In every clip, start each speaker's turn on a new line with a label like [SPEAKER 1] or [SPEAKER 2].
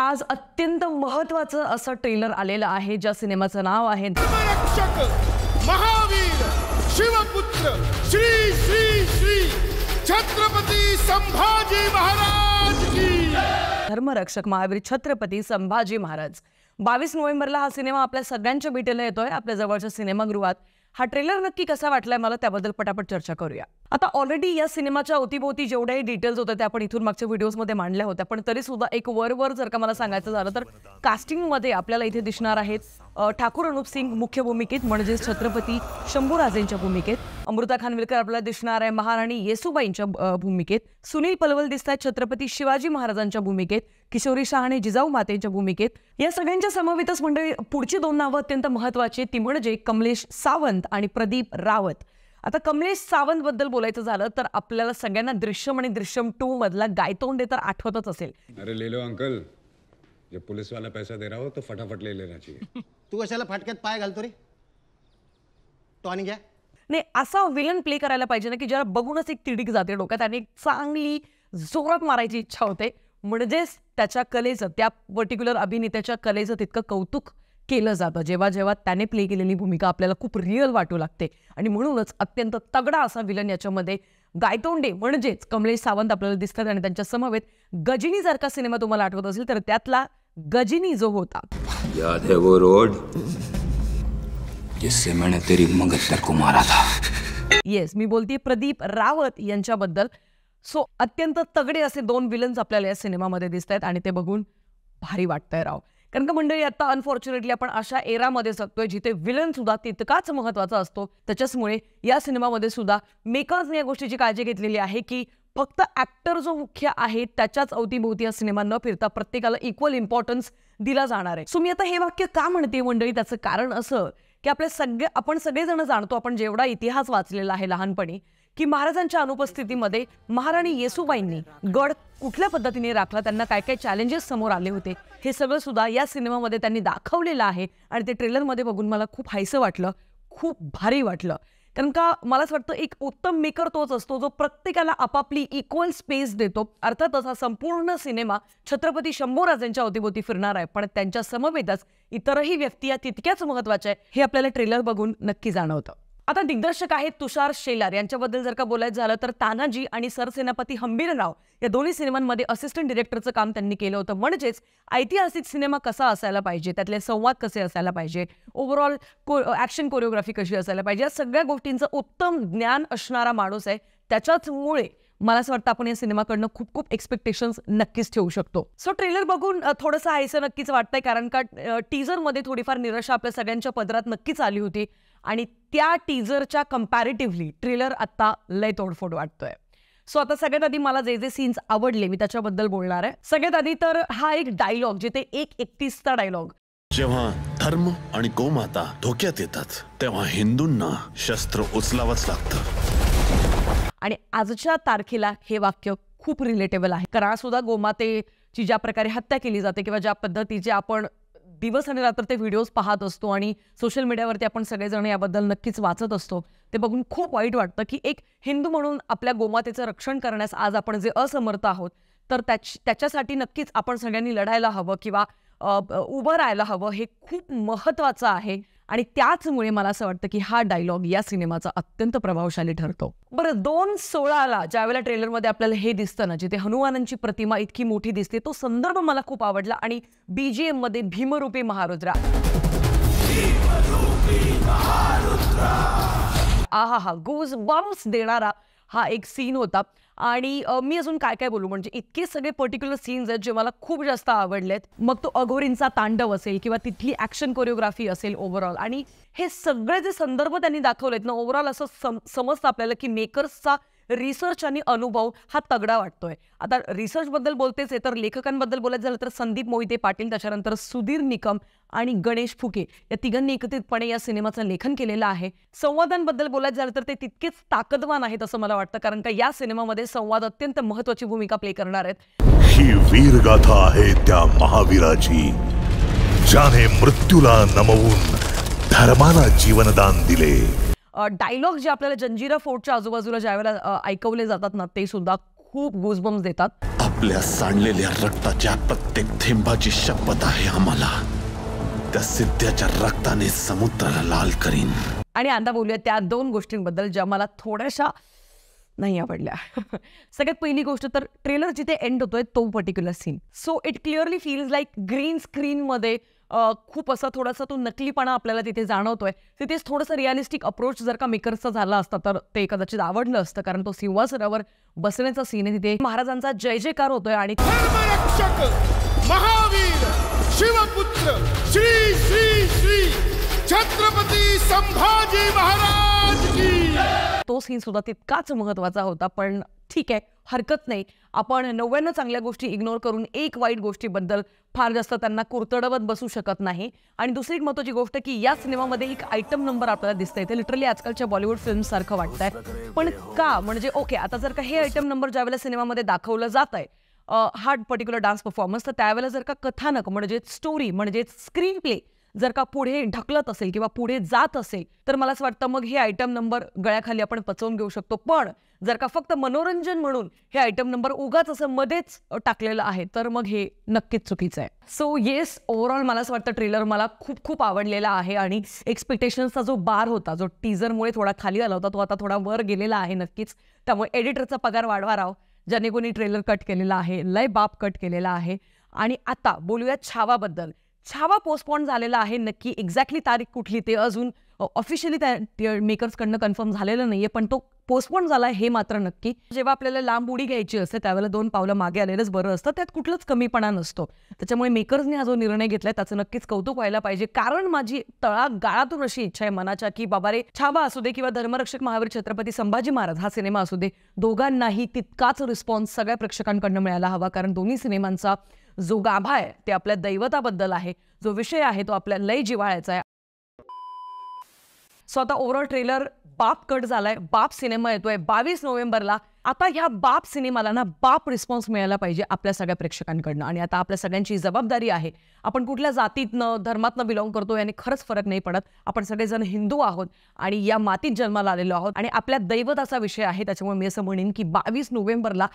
[SPEAKER 1] आज अत्यंत महत्वाचं असं ट्रेलर आलेलं आहे ज्या सिनेमाचं नाव आहे महावीर शिवपुत्र श्री श्री श्री छत्रपती संभाजी महाराज धर्मरक्षक महावीर छत्रपती संभाजी महाराज बावीस नोव्हेंबरला हा सिनेमा आपल्या सगळ्यांच्या भेटीला येतोय आपल्या जवळच्या सिनेमागृहात हा ट्रेलर नक्की कसा वाटलाय मला त्याबद्दल पटापट चर्चा करूया आता ऑलरेडी या सिनेमाच्या अवतीभोवती जेवढ्याही डिटेल्स होत्या त्या आपण इथून मागच्या व्हिडिओजमध्ये मांडल्या होत्या पण तरी सुद्धा एक वर वर जर का मला सांगायचं झालं तर कास्टिंगमध्ये आपल्याला इथे दिसणार आहेत ठाकूर अनुप सिंग मुख्य भूमिकेत म्हणजेच छत्रपती शंभूराजेंच्या भूमिकेत अमृता खानविलकर आपल्याला दिसणार आहे महाराणी येसुबाईंच्या भूमिकेत सुनील पलवल दिसत आहेत छत्रपती शिवाजी महाराजांच्या भूमिकेत किशोरी आणि जिजाऊ मातेंच्या भूमिकेत या सगळ्यांच्या समवेतच मंडळी पुढची दोन नावं अत्यंत महत्वाची ती म्हणजे कमलेश सावंत आणि प्रदीप रावत आता कमलेश सावंत बद्दल बोलायचं झालं तर आपल्याला सगळ्यांना दृश्यम आणि दृश्यम टू मधला गायतोंडे तर आठवतच असेल अरे ले अंकल जे पैसा दे रहा हो तो फटाफट ले लेना चाहिए तू कशाला फाटक्यात पाय घालतो रे आणि घ्या नाही असा विलन प्ले करायला पाहिजे ना की ज्याला बघूनच एक तिडीक जाते डोक्यात आणि एक चांगली जोरात मारायची इच्छा होते म्हणजेच त्याच्या कलेचं त्या पर्टिक्युलर अभिनेत्याच्या कलेचं तितकं कौतुक केलं जातं जेव्हा जेव्हा त्याने प्ले केलेली भूमिका आपल्याला खूप रिअल वाटू लागते आणि म्हणूनच अत्यंत तगडा असा विलन याच्यामध्ये गायतोंडे म्हणजेच कमलेश सावंत आपल्याला दिसतात आणि त्यांच्या समवेत गजिनी जर का सिनेमा तुम्हाला आठवत असेल तर त्यातला गजिनी जो होता याद रोड जिससे मैंने तेरी मारा था येस मी बोलते प्रदीप रावत यांच्याबद्दल सो अत्यंत तगडे असे दोन विलन्स आपल्याला या सिनेमामध्ये दिसत आहेत आणि ते बघून भारी वाटतंय राव कारण का मंडळी आता अनफॉर्च्युनेटली आपण अशा एरामध्ये जगतोय जिथे विलन सुद्धा तितकाच महत्त्वाचा असतो त्याच्याचमुळे या सिनेमामध्ये सुद्धा मेकर्सने या गोष्टीची काळजी घेतलेली आहे की फक्त ऍक्टर जो मुख्य आहे त्याच्याच अवतीभोवती हा सिनेमा न फिरता प्रत्येकाला इक्वल इम्पॉर्टन्स दिला जाणार आहे सो मी आता हे वाक्य का म्हणते मंडळी त्याचं कारण असं की आपले सगळे आपण सगळेजण जाणतो आपण जेवढा इतिहास वाचलेला आहे लहानपणी की महाराजांच्या अनुपस्थितीमध्ये महाराणी येसुबाईंनी गड कुठल्या पद्धतीने राखला त्यांना काय काय चॅलेंजेस समोर आले होते हे सगळं सुद्धा या सिनेमामध्ये त्यांनी दाखवलेलं आहे आणि ते ट्रेलरमध्ये बघून मला खूप हायसं वाटलं खूप भारी वाटलं कारण का मला असं वाटतं एक उत्तम मेकर तोच असतो जो प्रत्येकाला आपापली इक्वल स्पेस देतो अर्थातच हा संपूर्ण सिनेमा छत्रपती शंभूराजांच्या अवतीभोवती फिरणार आहे पण त्यांच्या समवेतच इतरही व्यक्ती या तितक्याच महत्वाच्या आहे हे आपल्याला ट्रेलर बघून नक्की जाणवतं आता दिग्दर्शक आहेत तुषार शेलार यांच्याबद्दल जर का बोलायचं झालं तर तानाजी आणि सरसेनापती हंबीरराव या दोन्ही सिनेमांमध्ये असिस्टंट डिरेक्टरचं काम त्यांनी केलं होतं म्हणजेच ऐतिहासिक सिनेमा कसा असायला पाहिजे त्यातले संवाद कसे असायला पाहिजे ओव्हरऑल को ॲक्शन कोरिओग्राफी कशी असायला पाहिजे या सगळ्या गोष्टींचं उत्तम ज्ञान असणारा माणूस आहे त्याच्याचमुळे मला असं वाटतं आपण या सिनेमाकडनं खूप खूप एक्सपेक्टेशन नक्कीच ठेवू शकतो सो ट्रेलर बघून थोडंसं आहेसं नक्कीच वाटतंय कारण का मध्ये थोडीफार निराशा आपल्या सगळ्यांच्या पदरात नक्कीच आली होती आणि त्या टीझरच्या कम्पॅरेटिव्हली ट्रेलर आता लय तोडफोड वाटतोय सो आता सगळ्यात आधी मला जे जे सीन्स आवडले मी त्याच्याबद्दल बोलणार आहे सगळ्यात आधी तर हा एक डायलॉग जिथे एक एकतीसचा डायलॉग जेव्हा धर्म आणि गोमाता धोक्यात येतात तेव्हा हिंदूंना शस्त्र उचलावंच लागतं आणि आजच्या तारखेला हे वाक्य खूप रिलेटेबल आहे कारण सुद्धा गोमातेची ज्या प्रकारे हत्या केली जाते किंवा ज्या पद्धतीचे आपण दिवस आणि रात्र ते व्हिडिओज पाहत असतो आणि सोशल मीडियावरती आपण सगळेजण याबद्दल नक्कीच वाचत असतो ते बघून खूप वाईट वाटतं की एक हिंदू म्हणून आपल्या गोमातेचं रक्षण करण्यास आज आपण जे असमर्थ आहोत तर त्याच त्याच्यासाठी नक्कीच आपण सगळ्यांनी लढायला हवं किंवा उभं राहायला हवं हे खूप महत्त्वाचं आहे आणि त्याचमुळे मला असं वाटतं की हा डायलॉग या सिनेमाचा अत्यंत प्रभावशाली ठरतो बरं दोन सोळाला ज्यावेळेला ट्रेलरमध्ये आपल्याला हे दिसतं ना जिथे हनुमानांची प्रतिमा इतकी मोठी दिसते तो संदर्भ मला खूप आवडला आणि बीजीएम मध्ये भीमरूपी महारुद्रा आहा हा गोज बॉम्स देणारा हा एक सीन होता आणि मी अजून काय काय बोलू म्हणजे इतके सगळे पर्टिक्युलर सीन्स आहेत जे मला खूप जास्त आवडलेत मग तो अघोरींचा तांडव असेल किंवा तिथली ॲक्शन कोरिओग्राफी असेल ओव्हरऑल आणि हे सगळे जे संदर्भ त्यांनी दाखवलेत ना ओव्हरऑल असं सम समजतं आपल्याला की मेकर्सचा रिसर्च आणि अनुभव हा तगडा वाटतोय आता रिसर्चबद्दल बोलतेच आहे तर लेखकांबद्दल बोलायचं झालं तर संदीप मोहिते पाटील त्याच्यानंतर सुधीर निकम आणि गणेश फुके या तिघांनी एकत्रितपणे या सिनेमाचं लेखन केलेलं आहे संवादांबद्दल बोलायचं झालं तर ते तितकेच ताकदवान आहेत असं मला वाटतं कारण का या सिनेमामध्ये संवाद अत्यंत महत्वाची भूमिका प्ले करणार आहेत ही वीरगाथा आहे त्या महावीराची ज्याने मृत्यूला नमवून धर्माला जीवनदान दिले डायलॉग जे आपल्याला जंजिरा फोर्टच्या आजूबाजूला ज्या वेळेला ऐकवले जातात ना ते सुद्धा खूप गुजबम्स देतात आपल्या सांडलेल्या रक्ताच्या प्रत्येक थेंबाची शपथ आहे आम्हाला त्या सिद्ध्याच्या रक्ताने समुद्राला लाल करीन आणि आता बोलूया त्या दोन गोष्टींबद्दल ज्या मला थोड्याशा नाही आवडल्या सगळ्यात पहिली गोष्ट तर ट्रेलर जिथे एंड होतोय तो particular scene so it clearly feels like green screen मध्ये खूप असा थोडासा तो नकलीपणा आपल्याला तिथे जाणवतोय तिथेच थोडंसं रिअलिस्टिक अप्रोच जर का मेकर्सचा झाला असता तर ते कदाचित आवडलं असतं कारण तो सिंहासनावर बसण्याचा सीन आहे तिथे महाराजांचा जय जयकार होतोय आणि महावीर शिवपुत्र श्री श्री श्री छत्रपती संभाजी महाराज की तो सीन सुद्धा तितकाच महत्वाचा होता पण ठीक आहे हरकत नाही आपण नव्यानं चांगल्या गोष्टी इग्नोर करून एक वाईट गोष्टीबद्दल फार जास्त त्यांना कुरतडवत बसू शकत नाही आणि दुसरी एक महत्वाची गोष्ट की या सिनेमामध्ये एक आयटम नंबर आपल्याला दिसतंय ते लिटरली आजकालच्या बॉलिवूड सारखं वाटतंय पण का म्हणजे ओके आता जर का हे आयटम नंबर ज्यावेळेला सिनेमामध्ये दाखवलं जात आहे हा पर्टिक्युलर डान्स परफॉर्मन्स तर त्यावेळेला जर का कथानक म्हणजेच स्टोरी म्हणजेच स्क्रीन प्ले जर का पुढे ढकलत असेल किंवा पुढे जात असेल तर मला असं वाटतं मग हे आयटम नंबर गळ्याखाली आपण पचवून घेऊ शकतो पण जर का फक्त मनोरंजन म्हणून हे आयटम नंबर उगाच असं मध्येच टाकलेलं आहे तर मग हे नक्कीच चुकीचं आहे सो येस ओव्हरऑल मला असं वाटतं ट्रेलर मला खूप खूप आवडलेला आहे आणि एक्सपेक्टेशन्सचा जो बार होता जो टीजरमुळे थोडा खाली आला होता तो आता थोडा वर गेलेला आहे नक्कीच त्यामुळे एडिटरचा पगार वाढवा राव ज्याने कोणी ट्रेलर कट केलेला आहे लय बाप कट केलेला आहे आणि आता बोलूया छावाबद्दल छावा पोस्टपोन झालेला आहे नक्की एक्झॅक्टली तारीख कुठली ते अजून ऑफिशियली त्या मेकर्सकडनं कन्फर्म झालेलं नाही पण तो पोस्टपोन झाला हे मात्र नक्की जेव्हा आपल्याला लांब उडी घ्यायची असते त्यावेळेला दोन पावलं मागे आलेलंच बरं असतं त्यात कुठलंच कमीपणा नसतो त्याच्यामुळे मेकर्सने हा जो निर्णय घेतलाय त्याचं नक्कीच कौतुक व्हायला पाहिजे कारण माझी तळा गाळातून अशी इच्छा आहे मनाच्या की बाबा रे छावा असू दे किंवा धर्मरक्षक महावीर छत्रपती संभाजी महाराज हा सिनेमा असू दे दोघांनाही तितकाच रिस्पॉन्स सगळ्या प्रेक्षकांकडनं मिळायला हवा कारण दोन्ही सिनेमांचा जो गाभा आहे ते आपल्या दैवताबद्दल आहे जो विषय आहे तो आपल्या लय जिवाळ्याचा आहे सो आता ओव्हरऑल ट्रेलर बाप कट झालाय बाप सिनेमा येतोय बावीस नोव्हेंबरला आता ह्या बाप सिनेमाला ना बाप रिस्पॉन्स मिळायला पाहिजे आपल्या सगळ्या प्रेक्षकांकडनं आणि आता आपल्या सगळ्यांची जबाबदारी आहे आपण कुठल्या जातीतनं धर्मातनं बिलॉंग करतो याने खरंच फरक नाही पडत आपण सगळेजण हिंदू आहोत आणि या मातीत जन्माला आलेलो आहोत आणि आपल्या दैवताचा विषय आहे त्याच्यामुळे मी असं म्हणेन की बावीस नोव्हेंबरला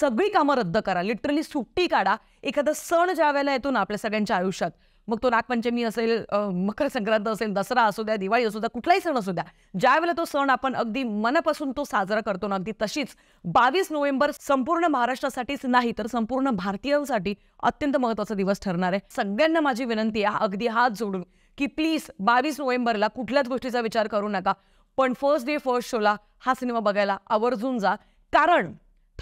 [SPEAKER 1] सगळी कामं रद्द करा लिटरली सुट्टी काढा एखादा सण ज्या वेळेला येतो ना आपल्या सगळ्यांच्या आयुष्यात मग तो नागपंचमी असेल मकर संक्रांत असेल दसरा असू द्या दिवाळी असू द्या कुठलाही सण असू द्या ज्यावेळेला तो सण आपण अगदी मनापासून तो साजरा करतो ना अगदी तशीच बावीस नोव्हेंबर संपूर्ण महाराष्ट्रासाठीच नाही तर संपूर्ण भारतीयांसाठी अत्यंत महत्त्वाचा दिवस ठरणार आहे सगळ्यांना माझी विनंती आहे अगदी हात जोडून की प्लीज बावीस नोव्हेंबरला कुठल्याच गोष्टीचा विचार करू नका पण फर्स्ट डे फर्स्ट शोला हा सिनेमा बघायला आवर्जून जा कारण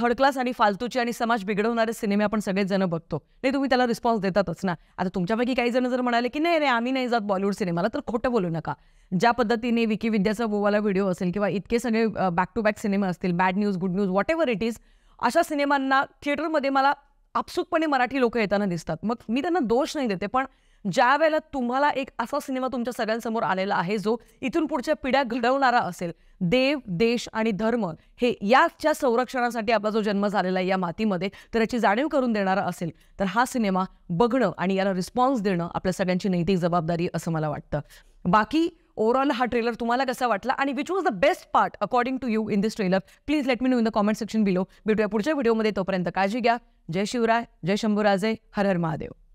[SPEAKER 1] थर्ड क्लास आणि फालतूचे आणि समाज बिघडवणारे सिनेमे आपण सगळेच जण बघतो नाही तुम्ही त्याला रिस्पॉन्स देतातच ना आता तुमच्यापैकी काही जण जर म्हणाले की नाही रे आम्ही नाही जात बॉलिवूड सिनेमाला तर खोटं बोलू नका ज्या पद्धतीने विकी विद्याचा बोवाला व्हिडिओ असेल किंवा इतके सगळे बॅक टू बॅक सिनेमा असतील bad news good news whatever it is अशा सिनेमांना थिएटरमध्ये मला आपसुकपणे मराठी लोक येताना दिसतात मग मी त्यांना दोष नाही देते पण ज्या वेळेला तुम्हाला एक असा सिनेमा तुमच्या सगळ्यांसमोर आलेला आहे जो इथून पुढच्या पिढ्या घडवणारा असेल देव देश आणि धर्म हे याच्या संरक्षणासाठी आपला जो जन्म झालेला आहे या मातीमध्ये तर याची जाणीव करून देणारा असेल तर हा सिनेमा बघणं आणि याला रिस्पॉन्स देणं आपल्या सगळ्यांची नैतिक जबाबदारी असं मला वाटतं बाकी ओव्हरऑल हा ट्रेलर तुम्हाला कसा वाटला आणि which was the best part according to you in this trailer please let me know in the comment section below भेटूया पुढच्या व्हिडिओमध्ये तोपर्यंत काळजी घ्या जय शिवराय जय शंभूराजे हर हर महादेव